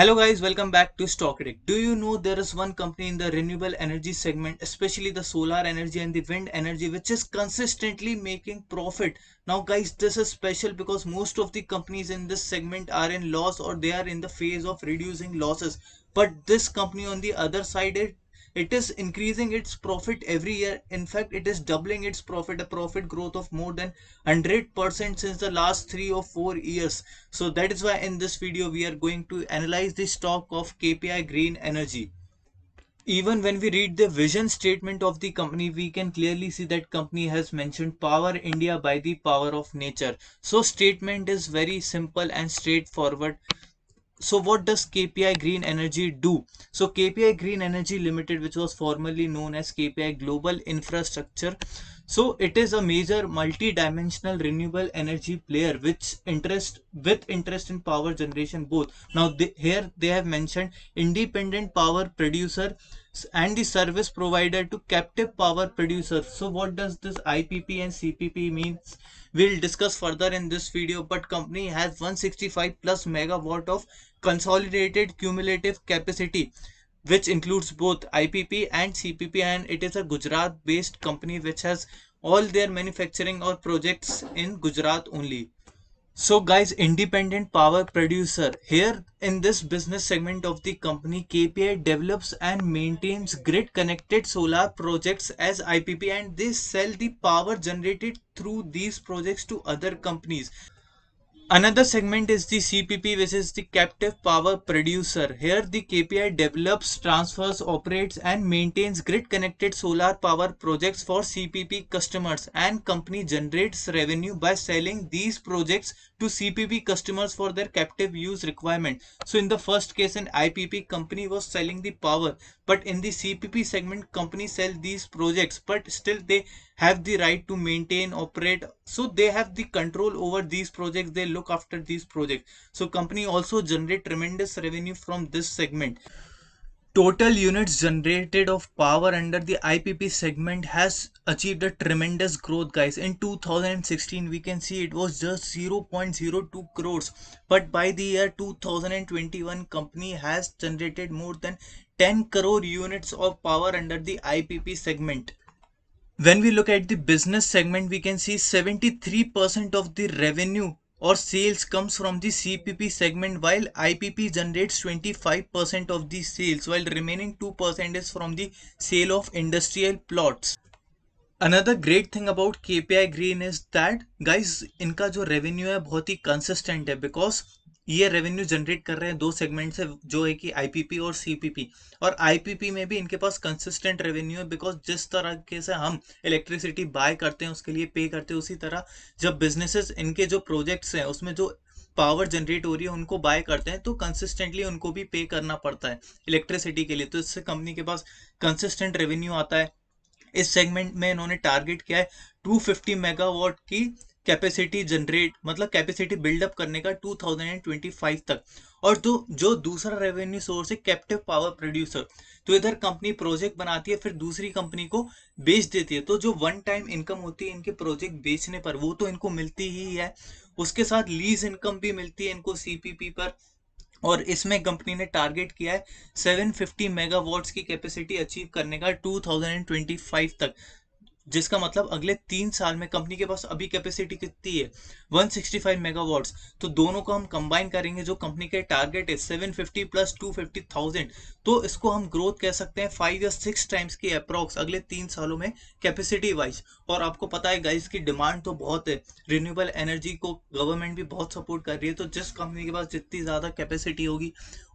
Hello guys, welcome back to StockRick. Do you know there is one company in the renewable energy segment, especially the solar energy and the wind energy, which is consistently making profit. Now guys, this is special because most of the companies in this segment are in loss or they are in the phase of reducing losses. But this company on the other side it is increasing its profit every year. In fact, it is doubling its profit, a profit growth of more than 100% since the last three or four years. So that is why in this video, we are going to analyze the stock of KPI Green Energy even when we read the vision statement of the company we can clearly see that company has mentioned power india by the power of nature so statement is very simple and straightforward so what does KPI Green Energy do? So KPI Green Energy Limited, which was formerly known as KPI Global Infrastructure. So it is a major multi-dimensional renewable energy player which interest with interest in power generation both. Now they, here they have mentioned independent power producer and the service provider to captive power producer. So what does this IPP and CPP means? We'll discuss further in this video but company has 165 plus megawatt of consolidated cumulative capacity which includes both IPP and CPP and it is a Gujarat based company which has all their manufacturing or projects in Gujarat only. So guys, independent power producer. Here in this business segment of the company, KPI develops and maintains grid connected solar projects as IPP and they sell the power generated through these projects to other companies. Another segment is the CPP which is the captive power producer. Here the KPI develops, transfers, operates and maintains grid connected solar power projects for CPP customers and company generates revenue by selling these projects to CPP customers for their captive use requirement. So in the first case an IPP company was selling the power but in the CPP segment company sell these projects but still they have the right to maintain operate so they have the control over these projects they look after these projects so company also generate tremendous revenue from this segment total units generated of power under the IPP segment has achieved a tremendous growth guys in 2016 we can see it was just 0.02 crores but by the year 2021 company has generated more than 10 crore units of power under the IPP segment when we look at the business segment we can see 73% of the revenue और sales comes from the C P P segment while I P P generates twenty five percent of the sales while remaining two percent is from the sale of industrial plots another great thing about K P I green is that guys इनका जो revenue है बहुत ही consistent है because ये revenue generate कर रहे हैं दो सेगमेंट से जो है कि आईपीपी और सीपीपी और आईपीपी में भी इनके पास कंसिस्टेंट रेवेन्यू है बिकॉज जिस तरह के से हम इलेक्ट्रिसिटी बाय करते हैं उसके लिए पे करते हैं उसी तरह जब बिजनेसेस इनके जो प्रोजेक्ट्स हैं उसमें जो पावर जनरेट हो रही है उनको बाय करते हैं तो कंसिस्टेंटली उनको भी पे करना पड़ता है इलेक्ट्रिसिटी के लिए तो इससे कंपनी के पास कंसिस्टेंट रेवेन्यू आता है इस सेगमेंट में इन्होंने टारगेट किया है 250 मेगावाट की कैपेसिटी जनरेट मतलब कैपेसिटी बिल्डअप करने का 2025 तक और जो जो दूसरा रेवेन्यू सोर्स है कैप्टिव पावर प्रोड्यूसर तो इधर कंपनी प्रोजेक्ट बनाती है फिर दूसरी कंपनी को बेच देती है तो जो वन टाइम इनकम होती है इनके प्रोजेक्ट बेचने पर वो तो इनको मिलती ही है उसके साथ लीज इनकम भी मिलती है इनको सीपीपी पर और इसमें कंपनी ने टारगेट किया है 750 मेगावाट्स की कैपेसिटी अचीव करने का 2025 तक जिसका मतलब अगले तीन साल में कंपनी के पास अभी कैपेसिटी कितनी है 165 मेगावाट्स तो दोनों को हम कंबाइन करेंगे जो कंपनी के टारगेट है 750 प्लस 250,000 तो इसको हम ग्रोथ कह सकते हैं फाइव या सिक्स टाइम्स की अप्रॉक्स अगले तीन सालों में कैपेसिटी वाइज और आपको पता है गाइस की डिमांड तो बहुत है रिन्यूएबल एनर्जी को गवर्नमेंट भी बहुत सपोर्ट कर रही है तो जिस कंपनी के पास जितनी ज़्यादा कैपेसिटी होगी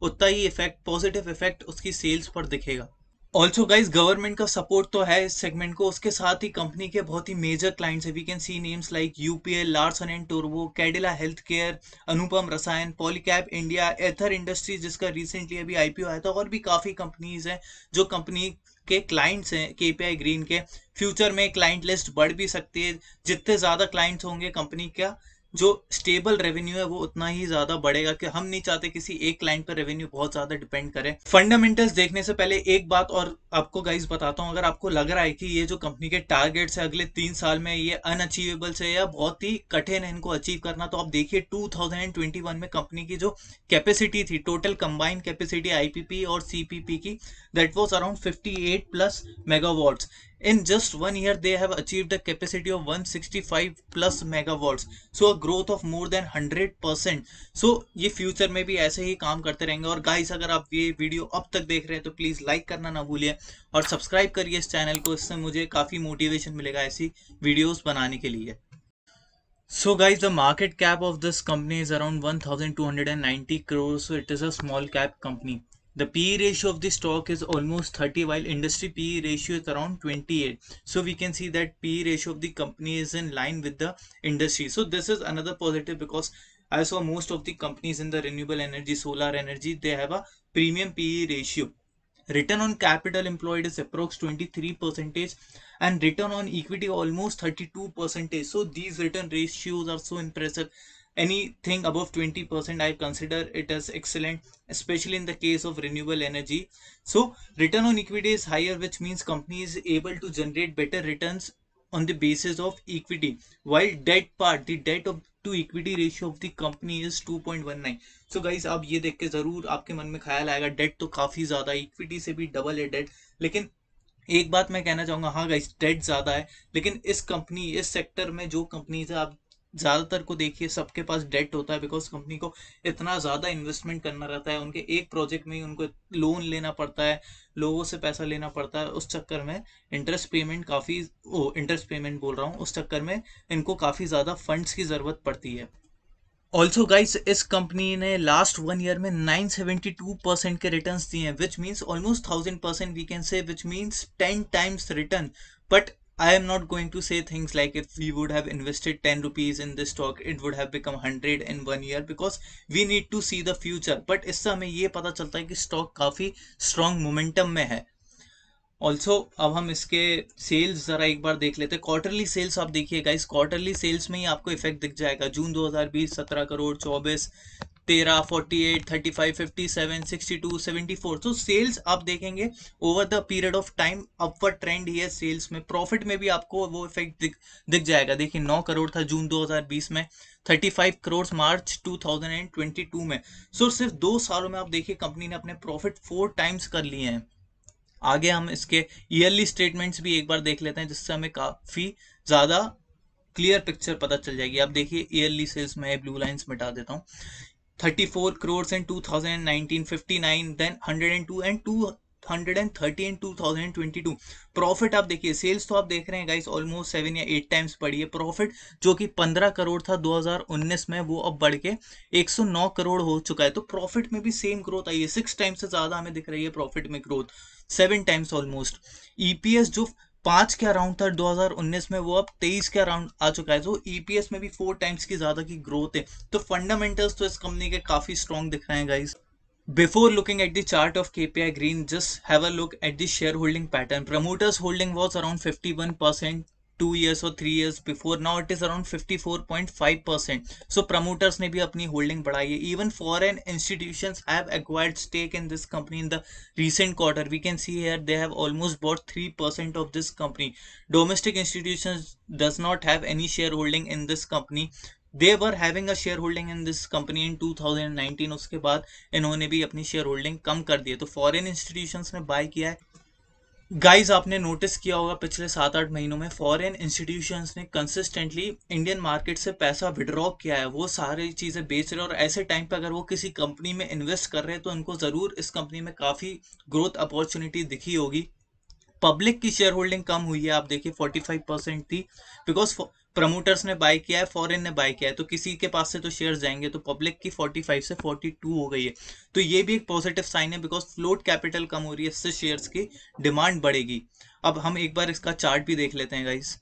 उतना ही इफेक्ट पॉजिटिव इफेक्ट उसकी सेल्स पर दिखेगा ऑल्सो गाइज गवर्नमेंट का सपोर्ट तो है इस सेगमेंट को उसके साथ ही कंपनी के बहुत ही मेजर क्लाइंट्स है we can see names like UPL Larsen and Toubro Cadila health care Anupam Rasayan Polycab India Aether industries जिसका रिसेंटली अभी आईपीओ आया था और भी काफ़ी कंपनीज हैं जो कंपनी के क्लाइंट्स हैं के पी ग्रीन के फ्यूचर में क्लाइंट लिस्ट बढ़ भी सकती है जितने ज़्यादा क्लाइंट्स होंगे कंपनी का जो स्टेबल रेवेन्यू है वो उतना ही ज्यादा बढ़ेगा कि हम नहीं चाहते किसी एक क्लाइंट पर रेवेन्यू बहुत ज्यादा डिपेंड करे फंडामेंटल्स देखने से पहले एक बात और आपको गाइज बताता हूँ अगर आपको लग रहा है कि ये जो कंपनी के टारगेट्स है अगले तीन साल में ये अनअचीवेबल्स से या बहुत ही कठिन है इनको अचीव करना तो आप देखिए टू में कंपनी की जो कैपेसिटी थी टोटल कंबाइंड कैपेसिटी आईपीपी और सीपीपी की that was around fifty plus megawatts in just one year they have achieved a capacity of 165 plus megawatts so a growth of more than 100 so ye future mein bhi aise hi kaam karte rahenge aur guys agar aap ye video ab tak dekh rahe hain to please like karna na bhuliye aur subscribe kariye is channel ko isse mujhe kafi motivation milega aisi videos banane ke liye So guys, the market cap of this company is around 1290 crores. So it is a small cap company. the PE ratio of this stock is almost 30 while industry PE ratio is around 28. So we can see that PE ratio of the company is in line with the industry. So this is another positive because I saw most of the companies in the renewable energy, solar energy, they have a premium PE ratio. Return on capital employed is approx 23 percentage and return on equity almost 32 percentage. So these return ratios are so impressive anything above 20% i consider it as excellent especially in the case of renewable energy so return on equity is higher which means company is able to generate better returns on the basis of equity while debt part the debt of to equity ratio of the company is 2.19 so guys आप ये देख के जरूर आपके मन में ख्याल आएगा डेट तो काफी ज्यादा है इक्विटी से भी डबल है डेट लेकिन एक बात मैं कहना चाहूंगा हाँ गाइज डेट ज्यादा है लेकिन इस कंपनी इस सेक्टर में जो कंपनीज है आप ज़्यादातर को देखिए सबके पास डेट होता है बिकॉज कंपनी को इतना ज़्यादा इन्वेस्टमेंट करना रहता है उनके एक प्रोजेक्ट में ही उनको लोन लेना पड़ता है लोगों से पैसा लेना पड़ता है उस चक्कर में इंटरेस्ट पेमेंट काफ़ी ओ इंटरेस्ट पेमेंट बोल रहा हूँ उस चक्कर में इनको काफ़ी ज़्यादा फंड्स की ज़रूरत पड़ती है ऑल्सो गाइस इस कंपनी ने लास्ट वन ईयर में नाइन सेवेंटी टू परसेंट के रिटर्न दिए हैं which means almost thousand percent we can say which means ten times return but I am not going to say things like if we would have invested 10 rupees in this stock, it would have become 100 in one year because we need to see the future. But इससे हमें ये पता चलता है कि stock काफ़ी strong momentum में है Also अब हम इसके sales ज़रा एक बार देख लेते हैं क्वार्टरली सेल्स आप देखिए guys, quarterly sales में ही आपको effect दिख जाएगा June 2020 17 करोड़ 24 तेरह forty eight thirty five fifty seven sixty two seventy four so sales आप देखेंगे over the period of time upward trend ही है सेल्स में प्रॉफिट में भी आपको वो इफेक्ट दिख दिख जाएगा देखिए नौ करोड़ था जून 2020 में 35 करोड़ मार्च 2022 में सो so, सिर्फ दो सालों में आप देखिए कंपनी ने अपने प्रॉफिट फोर टाइम्स कर लिए हैं आगे हम इसके ईयरली स्टेटमेंट्स भी एक बार देख लेते हैं जिससे हमें काफ़ी ज़्यादा क्लियर पिक्चर पता चल जाएगी आप देखिए ईयरली सेल्स में ब्लू लाइंस मिटा देता हूँ 34 crores in 2019 59 then 102 and 2 130 2022 profit आप देखिए सेल्स तो आप देख रहे हैं गाइस ऑलमोस्ट सेवन या एट टाइम्स बढ़ी है प्रॉफिट जो कि 15 करोड़ था 2019 में वो अब बढ़ के 109 करोड़ हो चुका है तो प्रॉफिट में भी सेम ग्रोथ आई है सिक्स टाइम्स से ज़्यादा हमें दिख रही है प्रॉफिट में growth seven times almost EPS जो पांच के अराउंड था 2019 में वो अब तेईस के अराउंड आ चुका है जो ईपीएस e में भी फोर टाइम्स की ज्यादा की ग्रोथ है तो फंडामेंटल्स तो इस कंपनी के काफी स्ट्रॉन्ग दिख रहे हैं guys before looking at the chart of KPI green just have a look at the share holding pattern promoters holding was around fifty one percent two years और three years before now it is around fifty four point five percent so promoters ने भी अपनी holding बढ़ाई है even foreign institution have acquired stake in this company in the recent quarter we can see here they have almost bought three percent of this company domestic institution does not have any share holding in this company they were having a share holding in this company in two thousand nineteen उसके बाद इन्होंने भी अपनी share holding कम कर दी है तो फॉरन institutions ने buy किया है गाइस आपने नोटिस किया होगा पिछले सात आठ महीनों में फॉरेन इंस्टीट्यूशंस ने कंसिस्टेंटली इंडियन मार्केट से पैसा विड्रॉ किया है वो सारी चीज़ें बेच रहे हैं और ऐसे टाइम पर अगर वो किसी कंपनी में इन्वेस्ट कर रहे हैं तो उनको ज़रूर इस कंपनी में काफ़ी ग्रोथ अपॉर्चुनिटी दिखी होगी पब्लिक की शेयर होल्डिंग कम हुई है आप देखिए फोर्टी फाइव परसेंट थी बिकॉज प्रमोटर्स ने बाय किया है फॉरेन ने बाय किया है तो किसी के पास से तो शेयर जाएंगे तो पब्लिक की 45 से 42 हो गई है तो ये भी एक पॉजिटिव साइन है बिकॉज फ्लोट कैपिटल कम हो रही है इससे शेयर्स की डिमांड बढ़ेगी अब हम एक बार इसका चार्ट भी देख लेते हैं guys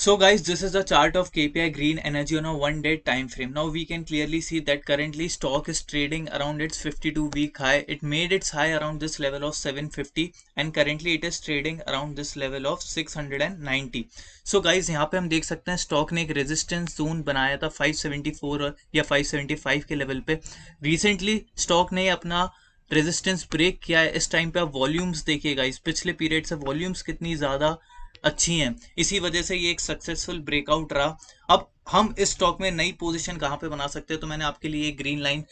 So guys, this is the chart of KPI green energy on a one day time frame. Now we can clearly see that currently stock is trading around its 52 week high. It made its high around this level of 750 and currently it is trading around this level of 690. So guys, यहाँ पे हम देख सकते हैं stock ने एक resistance zone बनाया था 574 या 575 के level पे Recently stock ने अपना रेजिस्टेंस ब्रेक किया है इस टाइम पे आप वॉल्यूम्स देखिए गाइस पिछले पीरियड से वॉल्यूम्स कितनी ज़्यादा अच्छी हैं इसी वजह से ये एक सक्सेसफुल ब्रेकआउट रहा अब हम इस स्टॉक में नई पोजीशन कहाँ पे बना सकते हैं तो मैंने आपके लिए ग्रीन लाइन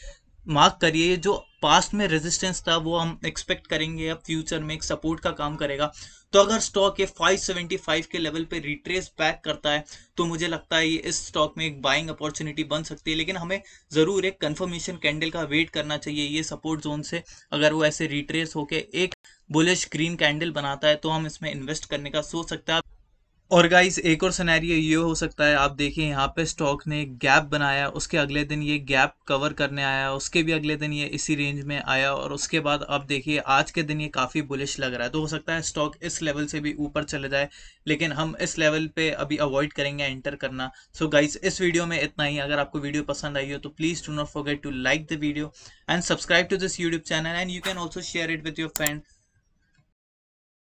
मार्क करिए जो पास्ट में रेजिस्टेंस था वो हम एक्सपेक्ट करेंगे अब फ्यूचर में एक सपोर्ट का काम करेगा तो अगर स्टॉक ये 575 के लेवल पे रिट्रेस बैक करता है तो मुझे लगता है ये इस स्टॉक में एक बाइंग अपॉर्चुनिटी बन सकती है लेकिन हमें ज़रूर एक कंफर्मेशन कैंडल का वेट करना चाहिए ये सपोर्ट जोन से अगर वो ऐसे रिट्रेस होके एक बुलिश ग्रीन कैंडल बनाता है तो हम इसमें इन्वेस्ट करने का सोच सकते हैं और गाइस एक और सिनेरियो ये हो सकता है आप देखिए यहाँ पे स्टॉक ने गैप बनाया उसके अगले दिन ये गैप कवर करने आया उसके भी अगले दिन ये इसी रेंज में आया और उसके बाद आप देखिए आज के दिन ये काफ़ी बुलिश लग रहा है तो हो सकता है स्टॉक इस लेवल से भी ऊपर चले जाए लेकिन हम इस लेवल पे अभी अवॉइड करेंगे एंटर करना सो so गाइस इस वीडियो में इतना ही अगर आपको वीडियो पसंद आई हो तो please do not forget to like the video and subscribe to this YouTube channel and you can also share it with your friend